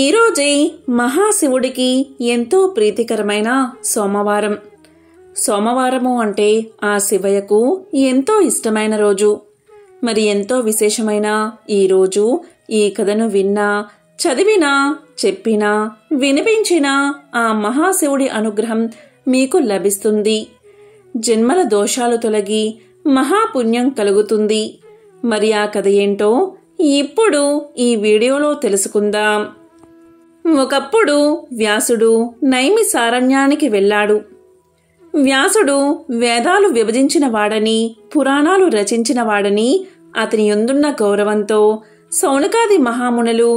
ఈరోజే మహాశివుడికి ఎంతో ప్రీతికరమైన సోమవారం సోమవారము అంటే ఆ శివయ్యకు ఎంతో ఇష్టమైన రోజు మరి ఎంతో విశేషమైన ఈరోజు ఈ కథను విన్నా చదివినా చెప్పినా వినిపించినా ఆ మహాశివుడి అనుగ్రహం మీకు లభిస్తుంది జన్మల దోషాలు తొలగి మహాపుణ్యం కలుగుతుంది మరి ఆ కథ ఏంటో ఇప్పుడు ఈ వీడియోలో తెలుసుకుందాం ఒకప్పుడు వ్యాసుడు నైమి సారణ్యానికి వెళ్ళాడు వ్యాసుడు వేదాలు విభజించిన వాడని పురాణాలు రచించిన వాడని అతని ఎందున్న గౌరవంతో సౌనకాది మహామునులు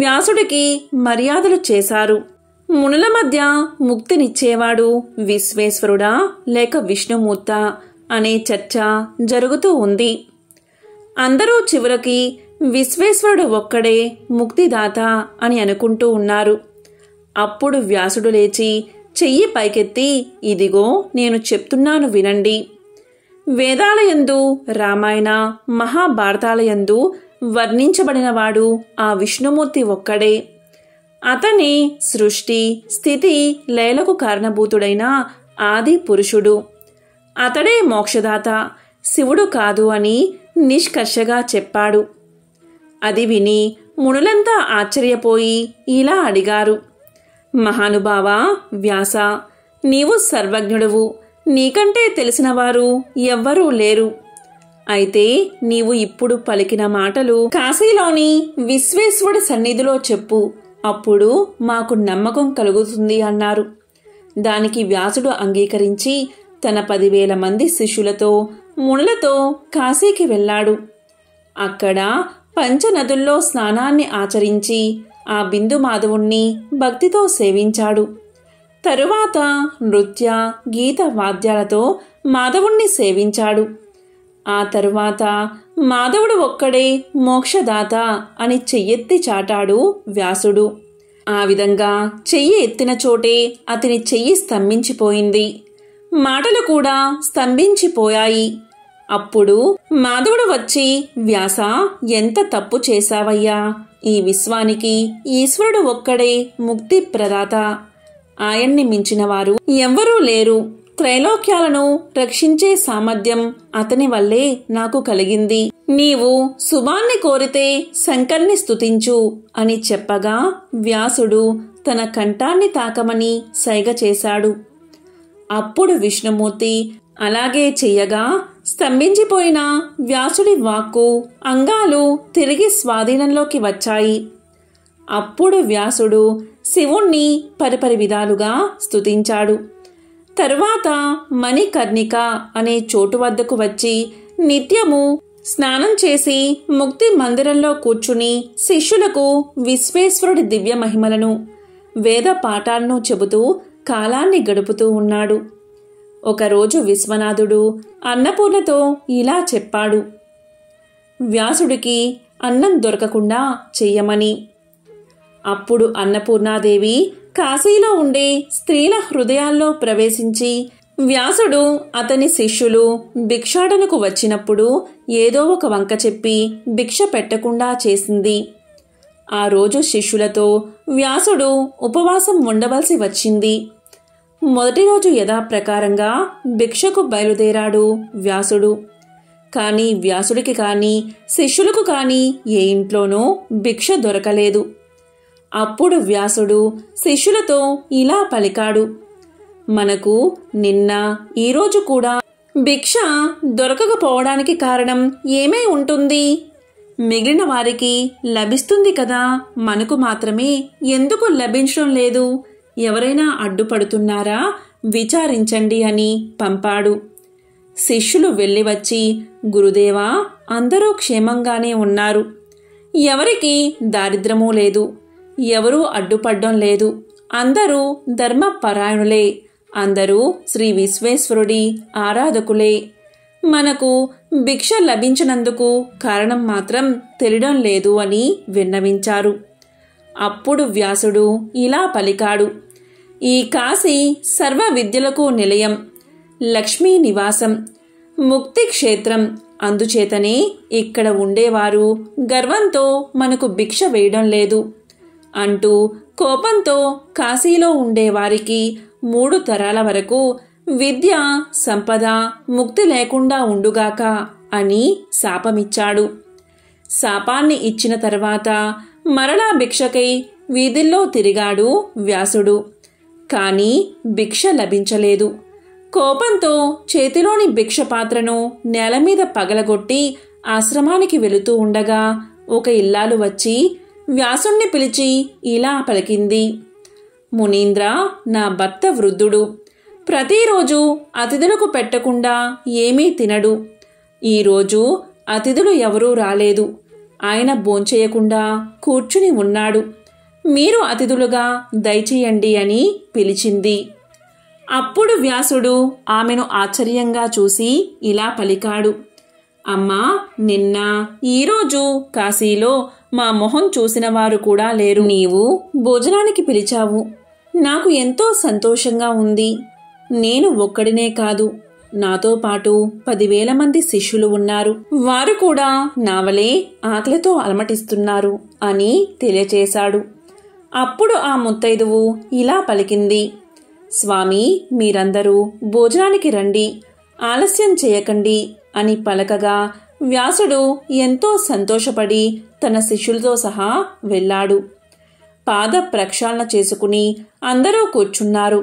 వ్యాసుడికి మర్యాదలు చేశారు మునుల మధ్య ముక్తినిచ్చేవాడు విశ్వేశ్వరుడా లేక విష్ణుమూర్త అనే చర్చ జరుగుతూ ఉంది అందరూ చివరికి విశ్వేశ్వరుడు ఒక్కడే ముక్తిదాత అని అనుకుంటూ ఉన్నారు అప్పుడు వ్యాసుడు లేచి చెయ్యి పైకెత్తి ఇదిగో నేను చెప్తున్నాను వినండి వేదాలయందు రామాయణ మహాభారతాలయందు వర్ణించబడినవాడు ఆ విష్ణుమూర్తి ఒక్కడే అతని సృష్టి స్థితి లయలకు కారణభూతుడైన ఆది పురుషుడు అతడే మోక్షదాత శివుడు కాదు అని నిష్కర్షగా చెప్పాడు అది విని మునులంతా ఆశ్చర్యపోయి ఇలా అడిగారు మహానుభావ వ్యాస నీవు సర్వజ్ఞుడువు నీకంటే తెలిసినవారు ఎవ్వరూ లేరు అయితే నీవు ఇప్పుడు పలికిన మాటలు కాశీలోని విశ్వేశ్వరుడి సన్నిధిలో చెప్పు అప్పుడు మాకు నమ్మకం కలుగుతుంది అన్నారు దానికి వ్యాసుడు అంగీకరించి తన పదివేల మంది శిష్యులతో మునులతో కాశీకి వెళ్ళాడు అక్కడ పంచనదుల్లో స్నానాన్ని ఆచరించి ఆ బిందు మాధవుణ్ణి భక్తితో సేవించాడు తరువాత నృత్య గీత వాద్యాలతో మాధవుణ్ణి సేవించాడు ఆ తరువాత మాధవుడు ఒక్కడే మోక్షదాత అని చెయ్యెత్తి చాటాడు వ్యాసుడు ఆ విధంగా చెయ్యి ఎత్తిన చోటే అతని చెయ్యి స్తంభించిపోయింది మాటలు కూడా స్తంభించిపోయాయి అప్పుడు మాధవుడు వచ్చి వ్యాస ఎంత తప్పు చేశావయ్యా ఈ విశ్వానికి ఈశ్వరుడు ఒక్కడే ముక్తి ప్రదాత ఆయన్ని మించినవారు ఎవ్వరూ లేరు త్రైలోక్యాలను రక్షించే సామర్థ్యం అతని వల్లే నాకు కలిగింది నీవు శుభాన్ని కోరితే శంకర్ని స్తుతించు అని చెప్పగా వ్యాసుడు తన కంఠాన్ని తాకమని సైగ చేశాడు అప్పుడు విష్ణుమూర్తి అలాగే చెయ్యగా స్తంభించిపోయిన వ్యాసుడి వాక్కు అంగాలు తిరిగి స్వాధీనంలోకి వచ్చాయి అప్పుడు వ్యాసుడు శివుణ్ణి పరిపరి విధాలుగా స్తుతించాడు తరువాత మణికర్ణిక అనే చోటు వద్దకు వచ్చి నిత్యము స్నానం చేసి ముక్తి మందిరంలో కూర్చుని శిష్యులకు విశ్వేశ్వరుడి దివ్య మహిమలను వేద పాఠాలను చెబుతూ కాలాన్ని గడుపుతూ ఉన్నాడు ఒకరోజు విశ్వనాథుడు అన్నపూర్ణతో ఇలా చెప్పాడు వ్యాసుడికి అన్నం దొరకకుండా చెయ్యమని అప్పుడు అన్నపూర్ణాదేవి కాశీలో ఉండే స్త్రీల హృదయాల్లో ప్రవేశించి వ్యాసుడు అతని శిష్యులు భిక్షాటనకు వచ్చినప్పుడు ఏదో ఒక వంక చెప్పి భిక్ష పెట్టకుండా చేసింది ఆ రోజు శిష్యులతో వ్యాసుడు ఉపవాసం ఉండవలసి వచ్చింది మొదటి రోజు యథాప్రకారంగా భిక్షకు బయలుదేరాడు వ్యాసుడు కానీ వ్యాసుడికి కానీ శిష్యులకు కానీ ఏ ఇంట్లోనూ భిక్ష దొరకలేదు అప్పుడు వ్యాసుడు శిష్యులతో ఇలా పలికాడు మనకు నిన్న ఈరోజు కూడా భిక్ష దొరకకపోవడానికి కారణం ఏమై ఉంటుంది మిగిలిన వారికి లభిస్తుంది కదా మనకు మాత్రమే ఎందుకు లభించడం లేదు ఎవరైనా అడ్డుపడుతున్నారా విచారించండి అని పంపాడు శిష్యులు వెళ్ళివచ్చి గురుదేవా అందరూ క్షేమంగానే ఉన్నారు ఎవరికి దారిద్రమూ లేదు ఎవరూ అడ్డుపడ్డం లేదు అందరూ ధర్మపరాయణులే అందరూ శ్రీ విశ్వేశ్వరుడి ఆరాధకులే మనకు భిక్ష లభించినందుకు కారణం మాత్రం తెలియడం లేదు అని విన్నవించారు అప్పుడు వ్యాసుడు ఇలా పలికాడు ఈ కాశీ సర్వ విద్యలకు నిలయం లక్ష్మీ నివాసం ముక్తి క్షేత్రం అందుచేతనే ఇక్కడ ఉండేవారు గర్వంతో మనకు భిక్ష వేయడం లేదు అంటూ కోపంతో కాశీలో ఉండేవారికి మూడు తరాల వరకు విద్య సంపద ముక్తి లేకుండా ఉండుగాక అని శాపమిచ్చాడు శాపాన్ని ఇచ్చిన తర్వాత మరలా భిక్షకై వీధుల్లో తిరిగాడు వ్యాసుడు కానీ భిక్ష లభించలేదు కోపంతో చేతిలోని భిక్ష పాత్రను నేల మీద పగలగొట్టి ఆశ్రమానికి వెళుతూ ఉండగా ఒక ఇల్లాలు వచ్చి వ్యాసుణ్ణి పిలిచి ఇలా పలికింది మునీంద్ర నా భర్త వృద్ధుడు ప్రతిరోజు అతిథులకు పెట్టకుండా ఏమీ తినడు ఈరోజు అతిథులు ఎవరూ రాలేదు ఆయన భోంచేయకుండా కూర్చుని ఉన్నాడు మీరు అతిథులుగా దయచేయండి అని పిలిచింది అప్పుడు వ్యాసుడు ఆమెను ఆశ్చర్యంగా చూసి ఇలా పలికాడు అమ్మా నిన్న ఈరోజు కాశీలో మా మొహం చూసిన వారు కూడా లేరు నీవు భోజనానికి పిలిచావు నాకు ఎంతో సంతోషంగా ఉంది నేను ఒక్కడినే కాదు నాతో పాటు పదివేల మంది శిష్యులు ఉన్నారు వారు కూడా నావలే ఆకలితో అలమటిస్తున్నారు అని తెలియచేశాడు అప్పుడు ఆ ముత్తైదువు ఇలా పలికింది స్వామి మీరందరూ భోజనానికి రండి ఆలస్యం చేయకండి అని పలకగా వ్యాసుడు ఎంతో సంతోషపడి తన శిష్యులతో సహా వెళ్ళాడు పాద ప్రక్షాళన చేసుకుని అందరూ కూర్చున్నారు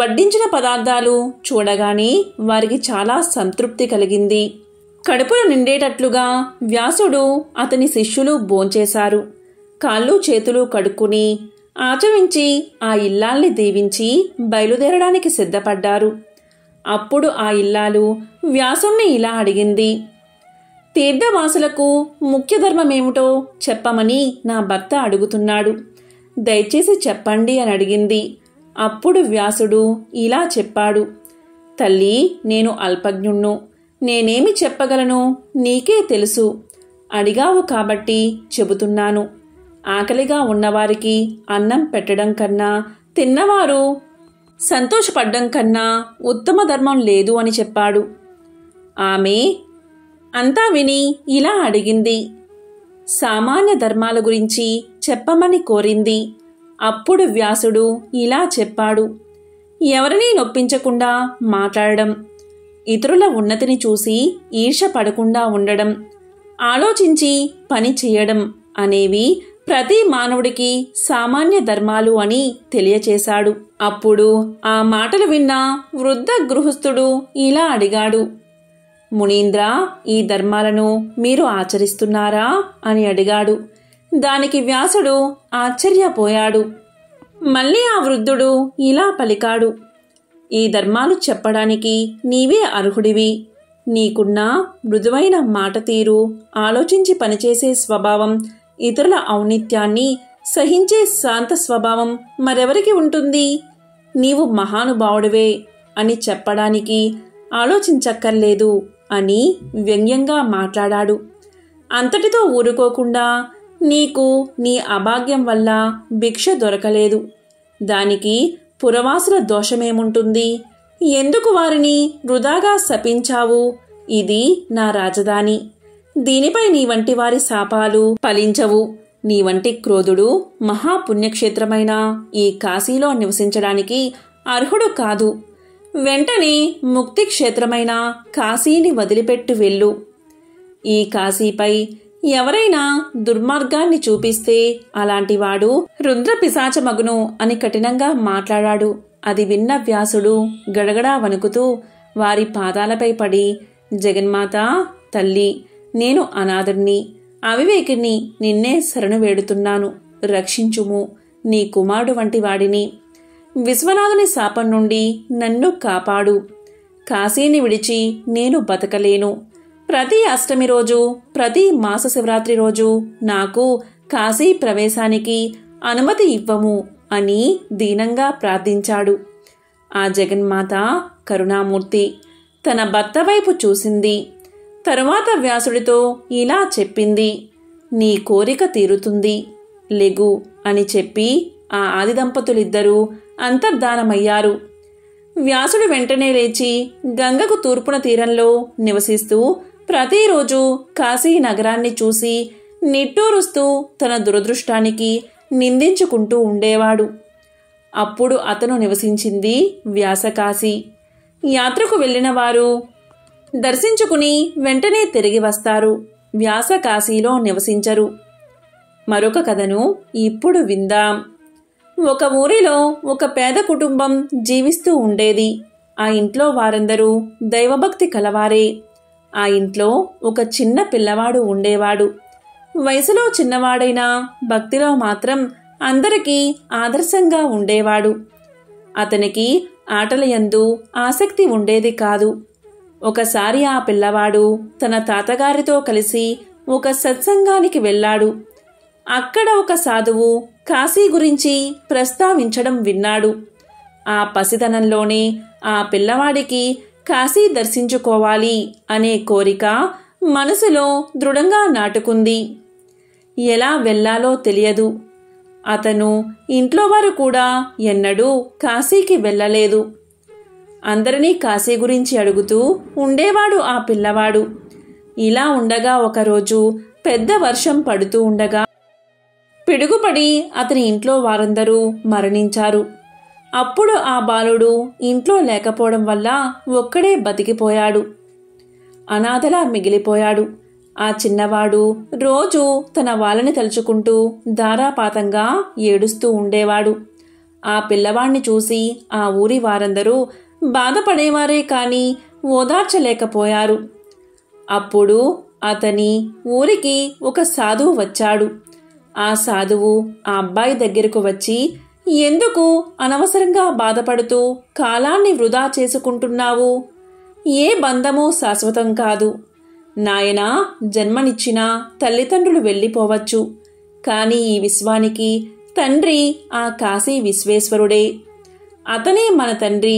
వడ్డించిన పదార్థాలు చూడగానే వారికి చాలా సంతృప్తి కలిగింది కడుపులు నిండేటట్లుగా వ్యాసుడు అతని శిష్యులు భోంచేశారు కాళ్ళు చేతులు కడుక్కుని ఆచమించి ఆ ఇల్లాల్ని దీవించి బయలుదేరడానికి సిద్ధపడ్డారు అప్పుడు ఆ ఇల్లాలు వ్యాసుణ్ణి ఇలా అడిగింది తీర్థవాసులకు ముఖ్య ధర్మమేమిటో చెప్పమని నా భర్త అడుగుతున్నాడు దయచేసి చెప్పండి అని అడిగింది అప్పుడు వ్యాసుడు ఇలా చెప్పాడు తల్లి నేను అల్పజ్ఞుణ్ణు నేనేమి చెప్పగలను నీకే తెలుసు అడిగావు కాబట్టి చెబుతున్నాను ఆకలిగా ఉన్నవారికి అన్నం పెట్టడం కన్నా తిన్నవారు సంతోషపడ్డం కన్నా ఉత్తమ ధర్మం లేదు అని చెప్పాడు ఆమె అంతా విని ఇలా అడిగింది సామాన్య ధర్మాల గురించి చెప్పమని కోరింది అప్పుడు వ్యాసుడు ఇలా చెప్పాడు ఎవరినీ నొప్పించకుండా మాట్లాడడం ఇతరుల ఉన్నతిని చూసి ఈర్ష పడకుండా ఉండడం ఆలోచించి పని చేయడం అనేవి ప్రతి మానవుడికి సామాన్య ధర్మాలు అని తెలియచేశాడు అప్పుడు ఆ మాటలు విన్న వృద్ధ గృహస్థుడు ఇలా అడిగాడు మునీంద్ర ఈ ధర్మాలను మీరు ఆచరిస్తున్నారా అని అడిగాడు దానికి వ్యాసుడు ఆశ్చర్యపోయాడు మళ్ళీ ఆ వృద్ధుడు ఇలా పలికాడు ఈ ధర్మాలు చెప్పడానికి నీవే అర్హుడివి నీకున్న మృదువైన మాట తీరు ఆలోచించి పనిచేసే స్వభావం ఇతరుల ఔన్నిత్యాన్ని సహించే శాంత స్వభావం మరెవరికి ఉంటుంది నీవు మహానుభావుడివే అని చెప్పడానికి ఆలోచించక్కర్లేదు అని వ్యంగ్యంగా మాట్లాడాడు అంతటితో ఊరుకోకుండా నీకు నీ అభాగ్యం వల్ల భిక్ష దొరకలేదు దానికి పురవాసుల దోషమేముంటుంది ఎందుకు వారిని వృధాగా శపించావు ఇది నా రాజధాని దీనిపై నీ వంటి వారి శాపాలు ఫలించవు నీ వంటి క్రోధుడు మహాపుణ్యక్షేత్రమైన ఈ కాశీలో నివసించడానికి అర్హుడు కాదు వెంటనే ముక్తి క్షేత్రమైన కాశీని వదిలిపెట్టు వెళ్ళు ఈ కాశీపై ఎవరైనా దుర్మార్గాన్ని చూపిస్తే అలాంటివాడు రుద్రపిశాచమగును అని కఠినంగా మాట్లాడాడు అది విన్న వ్యాసుడు గడగడా వణుకుతూ వారి పాదాలపై పడి జగన్మాత తల్లి నేను అనాథుణ్ణి అవివేకిని నిన్నే శరణు వేడుతున్నాను రక్షించుము నీ కుమారుడు వంటి వాడిని విశ్వనాథుని శాపం నుండి నన్ను కాపాడు కాశీని విడిచి నేను బతకలేను ప్రతి అష్టమి రోజు ప్రతి మాస శివరాత్రి రోజు నాకు కాశీ ప్రవేశానికి అనుమతి ఇవ్వము అని దీనంగా ప్రార్థించాడు ఆ జగన్మాత కరుణామూర్తి తన భర్త వైపు చూసింది తరువాత వ్యాసుడితో ఇలా చెప్పింది నీ కోరిక తీరుతుంది లెగు అని చెప్పి ఆ ఆది దంపతులిద్దరూ అంతర్ధానమయ్యారు వ్యాసుడు వెంటనే లేచి గంగకు తూర్పున తీరంలో నివసిస్తూ ప్రతిరోజు కాశీ నగరాన్ని చూసి నిట్టూరుస్తూ తన దురదృష్టానికి నిందించుకుంటూ ఉండేవాడు అప్పుడు అతను నివసించింది వ్యాసకాశి యాత్రకు వెళ్ళిన వారు దర్శించుకుని వెంటనే తిరిగి వస్తారు వ్యాస కాశీలో నివసించరు మరొక కథను ఇప్పుడు విందాం ఒక ఊరిలో ఒక పేద కుటుంబం జీవిస్తూ ఉండేది ఆ ఇంట్లో వారందరూ దైవభక్తి కలవారే ఆ ఇంట్లో ఒక చిన్న పిల్లవాడు ఉండేవాడు వయసులో చిన్నవాడైనా భక్తిలో మాత్రం అందరికీ ఆదర్శంగా ఉండేవాడు అతనికి ఆటలయందు ఆసక్తి ఉండేది కాదు ఒకసారి ఆ పిల్లవాడు తన తాతగారితో కలిసి ఒక సత్సంగానికి వెళ్ళాడు అక్కడ ఒక సాధువు కాశీ గురించి ప్రస్తావించడం విన్నాడు ఆ పసితనంలోనే ఆ పిల్లవాడికి కాశీ దర్శించుకోవాలి అనే కోరిక మనసులో దృఢంగా నాటుకుంది ఎలా వెళ్ళాలో తెలియదు అతను ఇంట్లో వారు కూడా ఎన్నడూ కాశీకి వెళ్ళలేదు అందరినీ కాశీ గురించి అడుగుతూ ఉండేవాడు ఆ పిల్లవాడు ఇలా ఉండగా ఒకరోజు పెద్ద వర్షం పడుతూ ఉండగా పిడుగుపడి అతని ఇంట్లో వారందరూ మరణించారు అప్పుడు ఆ బాలుడు ఇంట్లో లేకపోవడం వల్ల ఒక్కడే బతికిపోయాడు అనాథలా మిగిలిపోయాడు ఆ చిన్నవాడు రోజు తన వాళ్ళని తలుచుకుంటూ ధారాపాతంగా ఏడుస్తూ ఉండేవాడు ఆ పిల్లవాణ్ణి చూసి ఆ ఊరి వారందరూ బాధపడేవారే కానీ ఓదార్చలేకపోయారు అప్పుడు అతని ఊరికి ఒక సాధువు వచ్చాడు ఆ సాధువు ఆ అబ్బాయి దగ్గరకు వచ్చి ఎందుకు అనవసరంగా బాధపడుతూ కాలాన్ని వృధా చేసుకుంటున్నావు ఏ బంధము శాశ్వతం కాదు నాయనా జన్మనిచ్చినా తల్లిదండ్రులు వెళ్ళిపోవచ్చు కానీ ఈ విశ్వానికి తండ్రి ఆ కాశీ విశ్వేశ్వరుడే అతనే మన తండ్రి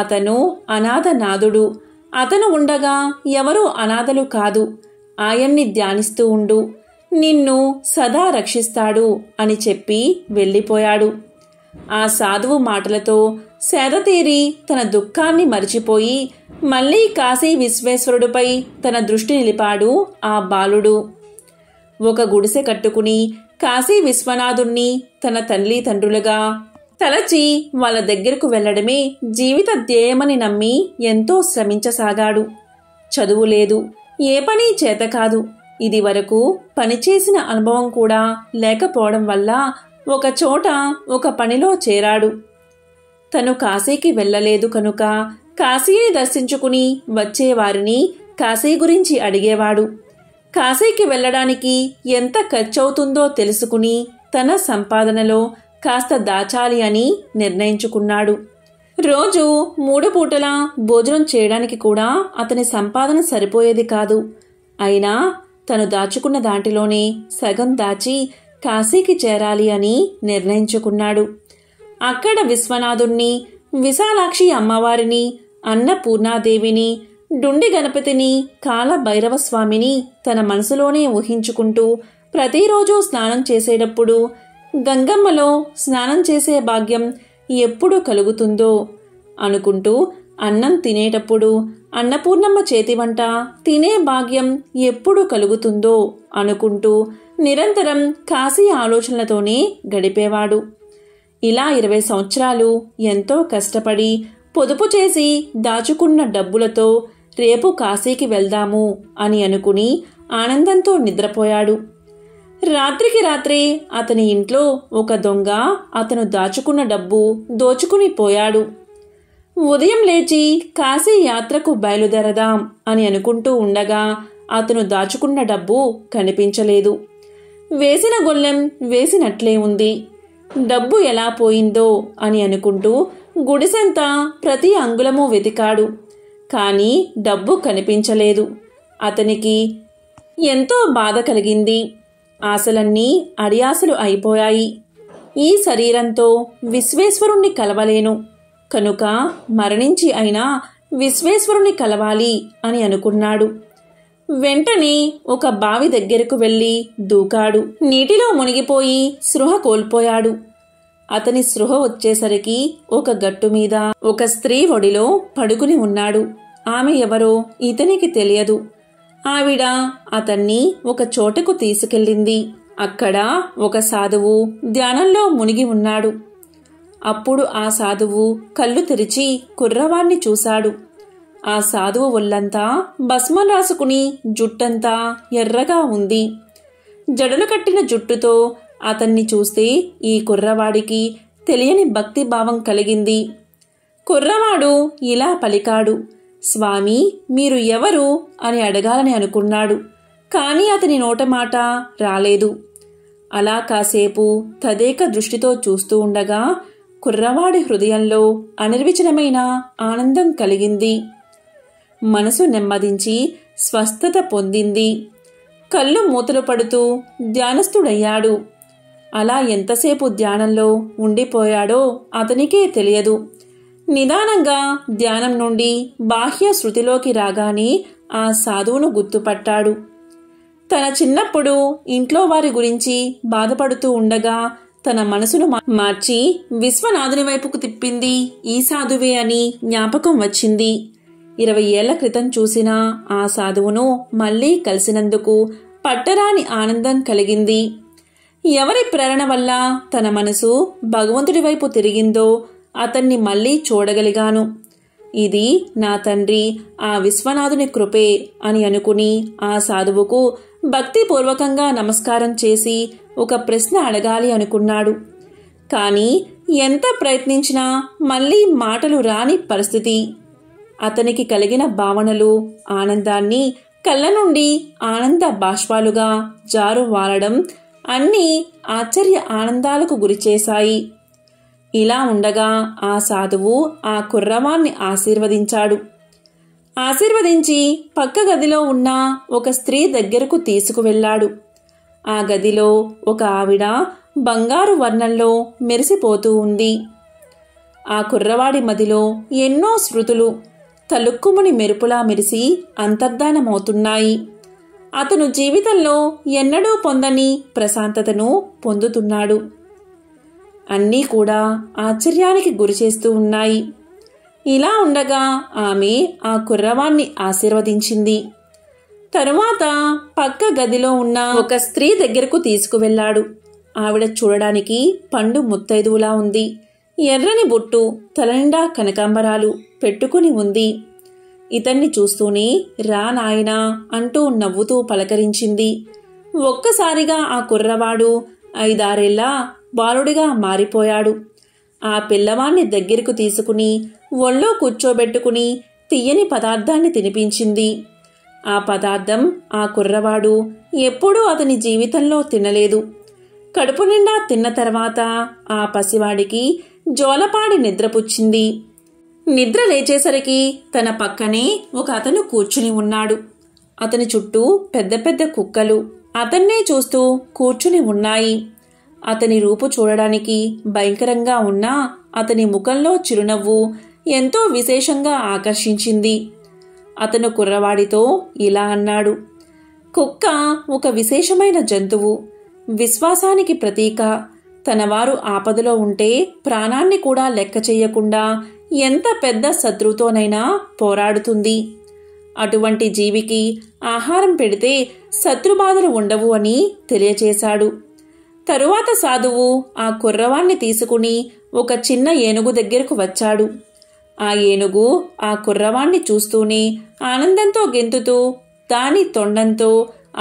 అతను అనాథనాథుడు అతను ఉండగా ఎవరూ అనాథలు కాదు ఆయన్ని ధ్యానిస్తూ ఉండు నిన్ను సదా రక్షిస్తాడు అని చెప్పి వెళ్ళిపోయాడు ఆ సాధువు మాటలతో సేదతీరి తన దుఃఖాన్ని మరిచిపోయి మళ్ళీ కాశీ విశ్వేశ్వరుడిపై తన దృష్టి నిలిపాడు ఆ బాలుడు ఒక గుడిసె కట్టుకుని కాశీ విశ్వనాథుణ్ణి తన తల్లి తండ్రులుగా తలచి వాళ్ళ దగ్గరకు వెళ్లడమే జీవిత ధ్యేయమని నమ్మి ఎంతో శ్రమించసాగాడు చదువు లేదు ఏ పని చేత కాదు ఇది వరకు పనిచేసిన అనుభవం కూడా లేకపోవడం వల్ల ఒక చోట ఒక పనిలో చేరాడు తను కాశీకి వెళ్ళలేదు కనుక కాశీని దర్శించుకుని వచ్చేవారిని కాశీ గురించి అడిగేవాడు కాశీకి వెళ్ళడానికి ఎంత ఖర్చవుతుందో తెలుసుకుని తన సంపాదనలో కాస్త దాచాలి అని నిర్ణయించుకున్నాడు రోజు మూడు పూటలా భోజనం చేయడానికి కూడా అతని సంపాదన సరిపోయేది కాదు అయినా తను దాచుకున్న దాంటిలోనే సగం దాచి కాశీకి చేరాలి అని నిర్ణయించుకున్నాడు అక్కడ విశ్వనాథుణ్ణి విశాలాక్షి అమ్మవారిని అన్నపూర్ణాదేవిని డుండి గణపతిని కాలభైరవస్వామిని స్వామిని తన మనసులోనే ఊహించుకుంటూ ప్రతిరోజు స్నానం చేసేటప్పుడు గంగమ్మలో స్నానం చేసే భాగ్యం ఎప్పుడు కలుగుతుందో అనుకుంటూ అన్నం తినేటప్పుడు అన్నపూర్ణమ్మ చేతి వంట తినే భాగ్యం ఎప్పుడు కలుగుతుందో అనుకుంటూ నిరంతరం కాశీ ఆలోచనలతోనే గడిపేవాడు ఇలా ఇరవై సంవత్సరాలు ఎంతో కష్టపడి పొదుపు చేసి దాచుకున్న డబ్బులతో రేపు కాశీకి వెళ్దాము అని అనుకుని ఆనందంతో నిద్రపోయాడు రాత్రికి రాత్రే అతని ఇంట్లో ఒక దొంగ అతను దాచుకున్న డబ్బు దోచుకుని పోయాడు ఉదయం లేచి కాశీ యాత్రకు బయలుదేరదాం అని అనుకుంటూ ఉండగా అతను దాచుకున్న డబ్బు కనిపించలేదు వేసిన గొల్లెం వేసినట్లే ఉంది డబ్బు ఎలా పోయిందో అని అనుకుంటూ గుడిసంతా ప్రతి అంగుళము వెతికాడు కానీ డబ్బు కనిపించలేదు అతనికి ఎంతో బాధ కలిగింది ఆశలన్నీ అడియాసలు అయిపోయాయి ఈ శరీరంతో విశ్వేశ్వరుణ్ణి కలవలేను కనుక మరణించి అయినా విశ్వేశ్వరుణ్ణి కలవాలి అని అనుకున్నాడు వెంటనే ఒక బావి దగ్గరకు వెళ్ళి దూకాడు నీటిలో మునిగిపోయి సృహ కోల్పోయాడు అతని సృహ వచ్చేసరికి ఒక గట్టు మీద ఒక స్త్రీ ఒడిలో పడుకుని ఉన్నాడు ఆమె ఎవరో ఇతనికి తెలియదు ఆవిడ అతన్ని ఒక చోటకు తీసుకెళ్ళింది అక్కడ ఒక సాధువు ధ్యానంలో మునిగి ఉన్నాడు అప్పుడు ఆ సాధువు కళ్ళు తెరిచి కుర్రవాణ్ణి చూశాడు ఆ సాధువు ఒళ్ళంతా భస్మం రాసుకుని జుట్టంతా ఎర్రగా ఉంది జడలు కట్టిన జుట్టుతో అతన్ని చూస్తే ఈ కుర్రవాడికి తెలియని భక్తిభావం కలిగింది కుర్రవాడు ఇలా పలికాడు స్వామి మీరు ఎవరు అని అడగాలని అనుకున్నాడు కానీ అతని నోటమాట రాలేదు అలా కాసేపు తదేక దృష్టితో చూస్తూ ఉండగా కుర్రవాడి హృదయంలో అనిర్వచనమైన ఆనందం కలిగింది మనసు నెమ్మదించి స్వస్థత పొందింది కళ్ళు మూతలు పడుతూ ధ్యానస్థుడయ్యాడు అలా ఎంతసేపు ధ్యానంలో ఉండిపోయాడో అతనికే తెలియదు నిదానంగా ధ్యానం నుండి బాహ్య శృతిలోకి రాగానే ఆ సాధువును గుర్తుపట్టాడు తన చిన్నప్పుడు ఇంట్లో వారి గురించి బాధపడుతూ ఉండగా తన మనసును మార్చి విశ్వనాథుని వైపుకు తిప్పింది ఈ సాధువే అని జ్ఞాపకం వచ్చింది ఇరవై ఏళ్ల క్రితం చూసిన ఆ సాధువును మళ్లీ కలిసినందుకు పట్టరాని ఆనందం కలిగింది ఎవరి ప్రేరణ వల్ల తన మనసు భగవంతుడి వైపు తిరిగిందో అతన్ని మళ్ళీ చూడగలిగాను ఇది నా తండ్రి ఆ విశ్వనాథుని కృపే అని అనుకుని ఆ సాధువుకు భక్తిపూర్వకంగా నమస్కారం చేసి ఒక ప్రశ్న అడగాలి అనుకున్నాడు కానీ ఎంత ప్రయత్నించినా మళ్ళీ మాటలు రాని పరిస్థితి అతనికి కలిగిన భావనలు ఆనందాన్ని కళ్ళ నుండి ఆనంద బాష్పాలుగా జారు వాలడం అన్నీ ఆశ్చర్య ఆనందాలకు గురిచేశాయి ఇలా ఉండగా ఆ సాధువు ఆ కుర్రవాణ్ణి ఆశీర్వదించాడు ఆశీర్వదించి పక్క గదిలో ఉన్న ఒక స్త్రీ దగ్గరకు తీసుకువెళ్ళాడు ఆ గదిలో ఒక ఆవిడ బంగారు వర్ణంలో మెరిసిపోతూ ఉంది ఆ కుర్రవాడి మదిలో ఎన్నో శృతులు తలుక్కుముని మెరుపులా మెరిసి అంతర్ధానమవుతున్నాయి అతను జీవితంలో ఎన్నడూ పొందని ప్రశాంతతను పొందుతున్నాడు అన్నీ కూడా ఆశ్చర్యానికి గురిచేస్తూ ఉన్నాయి ఇలా ఉండగా ఆమె ఆ కుర్రవాణ్ణి ఆశీర్వదించింది తరువాత పక్క గదిలో ఉన్న ఒక స్త్రీ దగ్గరకు తీసుకువెళ్ళాడు ఆవిడ చూడడానికి పండు ముత్తైదువులా ఉంది ఎర్రని బొట్టు తలనిండా కనకాంబరాలు పెట్టుకుని ఉంది ఇతన్ని చూస్తూనే రా నాయనా అంటూ నవ్వుతూ పలకరించింది ఒక్కసారిగా ఆ కుర్రవాడు ఐదారేళ్ల బాలుడిగా మారిపోయాడు ఆ పిల్లవాణ్ణి దగ్గరకు తీసుకుని ఒళ్ళో కూర్చోబెట్టుకుని తీయని పదార్థాన్ని తినిపించింది ఆ పదార్థం ఆ కుర్రవాడు ఎప్పుడూ అతని జీవితంలో తినలేదు కడుపు నిండా తిన్న తర్వాత ఆ పసివాడికి జోలపాడి నిద్రపుచ్చింది నిద్ర లేచేసరికి తన పక్కనే ఒక అతను కూర్చుని ఉన్నాడు అతని చుట్టూ పెద్ద పెద్ద కుక్కలు అతన్నే చూస్తూ కూర్చుని ఉన్నాయి అతని రూపు చూడడానికి భయంకరంగా ఉన్నా అతని ముఖంలో చిరునవ్వు ఎంతో విశేషంగా ఆకర్షించింది అతను కుర్రవాడితో ఇలా అన్నాడు కుక్క ఒక విశేషమైన జంతువు విశ్వాసానికి ప్రతీక తనవారు ఆపదలో ఉంటే ప్రాణాన్ని కూడా లెక్క చేయకుండా ఎంత పెద్ద శత్రువుతోనైనా పోరాడుతుంది అటువంటి జీవికి ఆహారం పెడితే శత్రుబాధలు ఉండవు అని తెలియచేశాడు తరువాత సాధువు ఆ కుర్రవాణ్ణి తీసుకుని ఒక చిన్న ఏనుగు దగ్గరకు వచ్చాడు ఆ ఏనుగు ఆ కుర్రవాణ్ణి చూస్తూనే ఆనందంతో గెంతుతూ దాని తొండంతో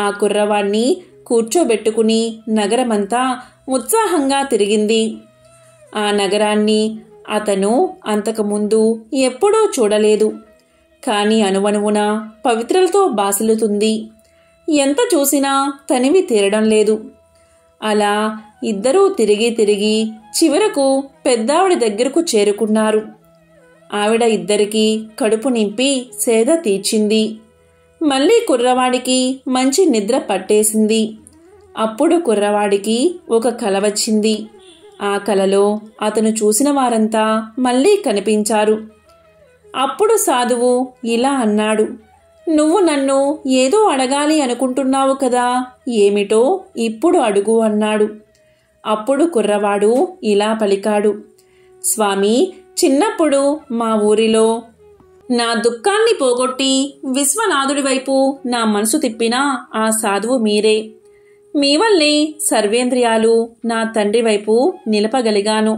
ఆ కుర్రవాణ్ణి కూర్చోబెట్టుకుని నగరమంతా ఉత్సాహంగా తిరిగింది ఆ నగరాన్ని అతను అంతకుముందు ఎప్పుడూ చూడలేదు కానీ అనువనువున పవిత్రలతో బాసిలుతుంది ఎంత చూసినా తనివి తీరడం లేదు అలా ఇద్దరూ తిరిగి తిరిగి చివరకు పెద్దావిడ దగ్గరకు చేరుకున్నారు ఆవిడ ఇద్దరికీ కడుపు నింపి సేద తీర్చింది మళ్ళీ కుర్రవాడికి మంచి నిద్ర పట్టేసింది అప్పుడు కుర్రవాడికి ఒక కల వచ్చింది ఆ కలలో అతను చూసిన వారంతా మళ్ళీ కనిపించారు అప్పుడు సాధువు ఇలా అన్నాడు నువ్వు నన్ను ఏదో అడగాలి అనుకుంటున్నావు కదా ఏమిటో ఇప్పుడు అడుగు అన్నాడు అప్పుడు కుర్రవాడు ఇలా పలికాడు స్వామి చిన్నప్పుడు మా ఊరిలో నా దుఃఖాన్ని పోగొట్టి విశ్వనాథుడి వైపు నా మనసు తిప్పిన ఆ సాధువు మీరే మీ వల్లే సర్వేంద్రియాలు నా తండ్రి వైపు నిలపగలిగాను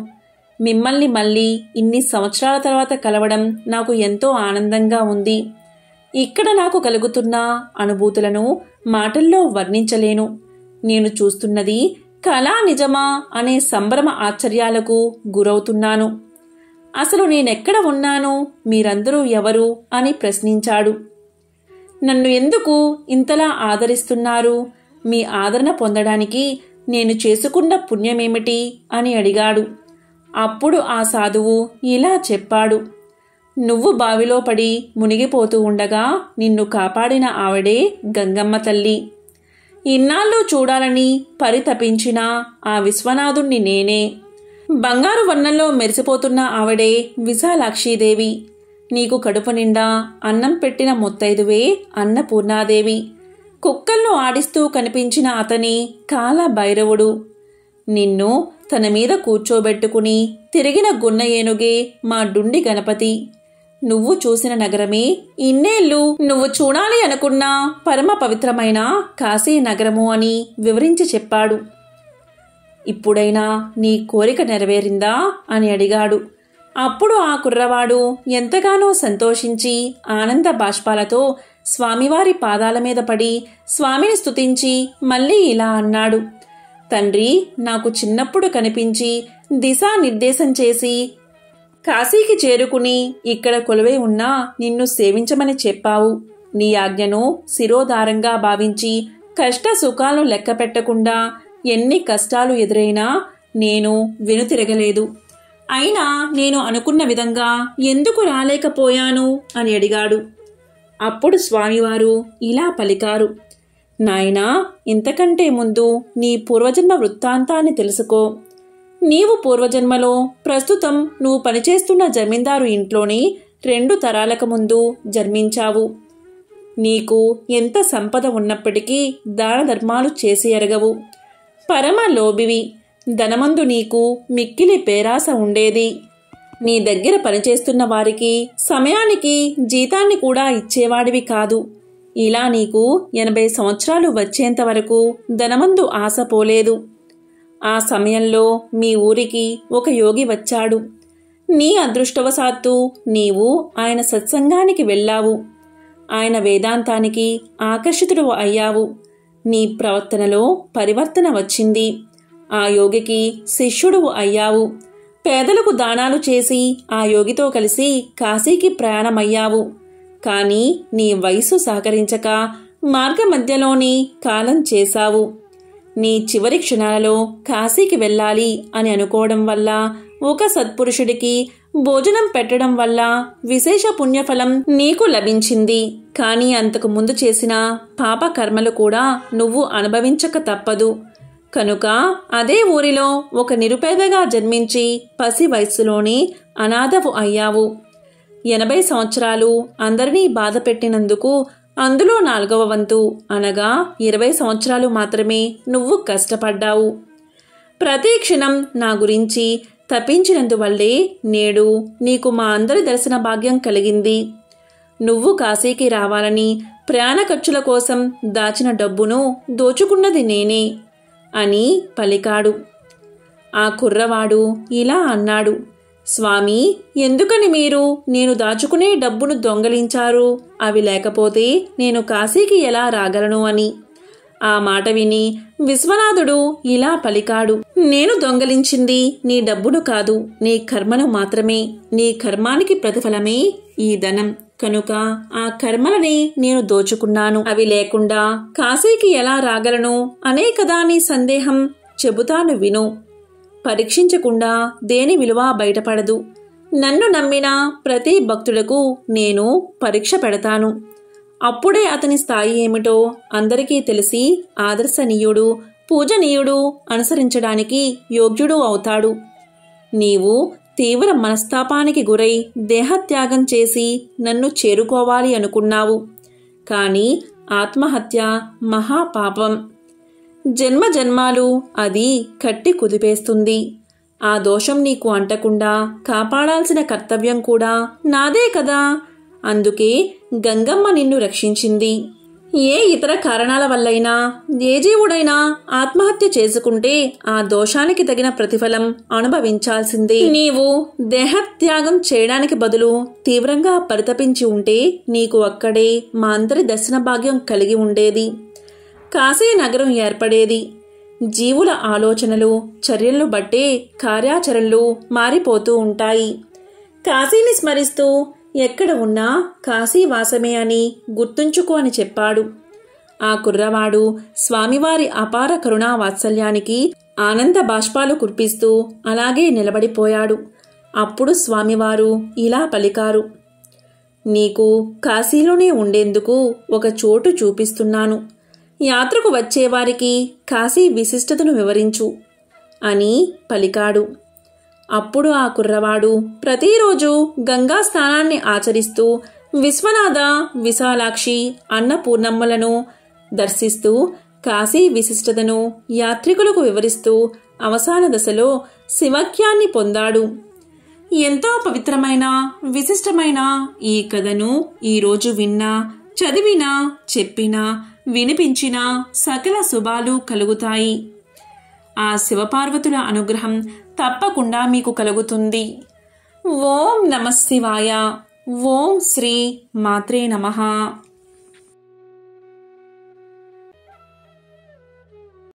మిమ్మల్ని మళ్ళీ ఇన్ని సంవత్సరాల తర్వాత కలవడం నాకు ఎంతో ఆనందంగా ఉంది ఇక్కడ నాకు కలుగుతున్న అనుభూతులను మాటల్లో వర్ణించలేను నేను చూస్తున్నది కళా నిజమా అనే సంభ్రమ ఆశ్చర్యాలకు గురవుతున్నాను అసలు నేనెక్కడ ఉన్నాను మీరందరూ ఎవరు అని ప్రశ్నించాడు నన్ను ఎందుకు ఇంతలా ఆదరిస్తున్నారు మీ ఆదరణ పొందడానికి నేను చేసుకున్న పుణ్యమేమిటి అని అడిగాడు అప్పుడు ఆ సాధువు ఇలా చెప్పాడు నువ్వు బావిలో పడి మునిగిపోతూ ఉండగా నిన్ను కాపాడిన ఆవిడే గంగమ్మ తల్లి ఇన్నాళ్ళు చూడాలని పరితపించిన ఆ విశ్వనాథుణ్ణి నేనే బంగారు వర్ణంలో మెరిసిపోతున్న ఆవిడే విశాలాక్షీదేవి నీకు కడుపు నిండా అన్నం పెట్టిన ముత్తైదువే అన్నపూర్ణాదేవి కుక్కల్ను ఆడిస్తూ కనిపించిన అతని కాల భైరవుడు నిన్ను తన మీద కూర్చోబెట్టుకుని తిరిగిన గున్న ఏనుగే మా డుండి గణపతి నువ్వు చూసిన నగరమే ఇన్నేళ్ళు నువ్వు చూడాలి అనుకున్న పరమ పవిత్రమైన కాశీ నగరము అని వివరించి చెప్పాడు ఇప్పుడైనా నీ కోరిక నెరవేరిందా అని అడిగాడు అప్పుడు ఆ కుర్రవాడు ఎంతగానో సంతోషించి ఆనంద బాష్పాలతో స్వామివారి పాదాల మీద పడి స్వామిని స్తుతించి మళ్ళీ ఇలా అన్నాడు తండ్రి నాకు చిన్నప్పుడు కనిపించి దిశానిర్దేశం చేసి కాశీకి చేరుకుని ఇక్కడ కొలువై ఉన్నా నిన్ను సేవించమని చెప్పావు నీ ఆజ్ఞను శిరోధారంగా భావించి కష్ట సుఖాలు లెక్క పెట్టకుండా ఎన్ని కష్టాలు ఎదురైనా నేను వెనుతిరగలేదు అయినా నేను అనుకున్న విధంగా ఎందుకు రాలేకపోయాను అని అడిగాడు అప్పుడు స్వామివారు ఇలా పలికారు నాయనా ఇంతకంటే ముందు నీ పూర్వజన్మ వృత్తాంతాన్ని తెలుసుకో నీవు పూర్వజన్మలో ప్రస్తుతం నువ్వు పనిచేస్తున్న జమీందారు ఇంట్లోని రెండు తరాలకు ముందు జన్మించావు నీకు ఎంత సంపద ఉన్నప్పటికీ దాన ధర్మాలు చేసి ఎరగవు పరమ లోబివి ధనమందు నీకు మిక్కిలి పేరాస ఉండేది నీ దగ్గర పనిచేస్తున్న వారికి సమయానికి జీతాన్ని కూడా ఇచ్చేవాడివి కాదు ఇలా నీకు ఎనభై సంవత్సరాలు వచ్చేంత వరకు ధనమందు ఆశ పోలేదు ఆ సమయంలో మీ ఊరికి ఒక యోగి వచ్చాడు నీ అదృష్టవశాత్తు నీవు ఆయన సత్సంగానికి వెళ్ళావు ఆయన వేదాంతానికి ఆకర్షితుడు అయ్యావు నీ ప్రవర్తనలో పరివర్తన వచ్చింది ఆ యోగికి శిష్యుడు అయ్యావు పేదలకు దానాలు చేసి ఆ యోగితో కలిసి కాశీకి ప్రయాణమయ్యావు కానీ నీ వయసు సహకరించక మార్గమధ్యలోని కాలం చేశావు నీ చివరి క్షణాలలో కాశీకి వెళ్ళాలి అని అనుకోవడం వల్ల ఒక సత్పురుషుడికి భోజనం పెట్టడం వల్ల విశేష పుణ్యఫలం నీకు లభించింది కానీ అంతకు ముందు చేసిన పాప కర్మలు కూడా నువ్వు అనుభవించక తప్పదు కనుక అదే ఊరిలో ఒక నిరుపేదగా జన్మించి పసి వయస్సులోనే అనాథవు అయ్యావు ఎనభై సంవత్సరాలు అందరినీ బాధపెట్టినందుకు అందులో నాలుగవ వంతు అనగా ఇరవై సంవత్సరాలు మాత్రమే నువ్వు కష్టపడ్డావు ప్రతి క్షణం నా గురించి తప్పించినందువల్లే నేడు నీకు మా అందరి దర్శన భాగ్యం కలిగింది నువ్వు కాశీకి రావాలని ప్రయాణ ఖర్చుల కోసం దాచిన డబ్బును దోచుకున్నది నేనే అని పలికాడు ఆ కుర్రవాడు ఇలా అన్నాడు స్వామి ఎందుకని మీరు నేను దాచుకునే డబ్బును దొంగలించారు అవి లేకపోతే నేను కాశీకి ఎలా రాగలను అని ఆ మాట విని విశ్వనాథుడు ఇలా పలికాడు నేను దొంగలించింది నీ డబ్బును కాదు నీ కర్మను మాత్రమే నీ కర్మానికి ప్రతిఫలమే ఈ ధనం కనుక ఆ కర్మలని నేను దోచుకున్నాను అవి లేకుండా కాశీకి ఎలా రాగలను అనే కదా నీ సందేహం చెబుతాను విను పరీక్షించకుండా దేని విలువ బయటపడదు నన్ను నమ్మిన ప్రతి భక్తులకు నేను పరీక్ష పెడతాను అప్పుడే అతని స్థాయి ఏమిటో అందరికీ తెలిసి ఆదర్శనీయుడు పూజనీయుడు అనుసరించడానికి యోగ్యుడు అవుతాడు నీవు తీవ్ర మనస్తాపానికి గురై దేహత్యాగం చేసి నన్ను చేరుకోవాలి అనుకున్నావు కానీ ఆత్మహత్య మహాపాపం జన్మ జన్మాలు అది కట్టి కుదిపేస్తుంది ఆ దోషం నీకు అంటకుండా కాపాడాల్సిన కర్తవ్యం కూడా నాదే కదా అందుకే గంగమ్మ నిన్ను రక్షించింది ఏ ఇతర కారణాల వల్లైనా ఏ జీవుడైనా ఆత్మహత్య చేసుకుంటే ఆ దోషానికి తగిన ప్రతిఫలం అనుభవించాల్సిందే నీవు దేహత్యాగం చేయడానికి బదులు తీవ్రంగా పరితపించి ఉంటే నీకు అక్కడే మా అందరి దర్శన భాగ్యం కలిగి ఉండేది కాశీ నగరం ఏర్పడేది జీవుల ఆలోచనలు చర్యలను బట్టే కార్యాచరణలు మారిపోతూ ఉంటాయి కాశీని స్మరిస్తూ ఎక్కడ ఉన్నా కాశీవాసమే అని గుర్తుంచుకో అని చెప్పాడు ఆ కుర్రవాడు స్వామివారి అపార కరుణా వాత్సల్యానికి ఆనంద బాష్పాలు కురిపిస్తూ అలాగే నిలబడిపోయాడు అప్పుడు స్వామివారు ఇలా పలికారు నీకు కాశీలోనే ఉండేందుకు ఒక చోటు చూపిస్తున్నాను యాత్రకు వచ్చేవారికి కాశీ విశిష్టతను వివరించు అని పలికాడు అప్పుడు ఆ కుర్రవాడు ప్రతిరోజు గంగా స్నానాన్ని ఆచరిస్తూ విశ్వనాథ విశాలాక్షి అన్నపూర్ణమ్మలను దర్శిస్తూ కాశీ విశిష్టతను యాత్రికులకు వివరిస్తూ అవసాన దశలో శివఖ్యాన్ని పొందాడు ఎంతో పవిత్రమైన విశిష్టమైన ఈ కథను ఈరోజు విన్నా చదివినా చెప్పినా వినిపించిన సకల శుభాలు కలుగుతాయి ఆ శివపార్వతుల అనుగ్రహం తప్పకుండా మీకు కలుగుతుంది ఓం నమ శివాయ ఓం శ్రీ మాత్రే నమ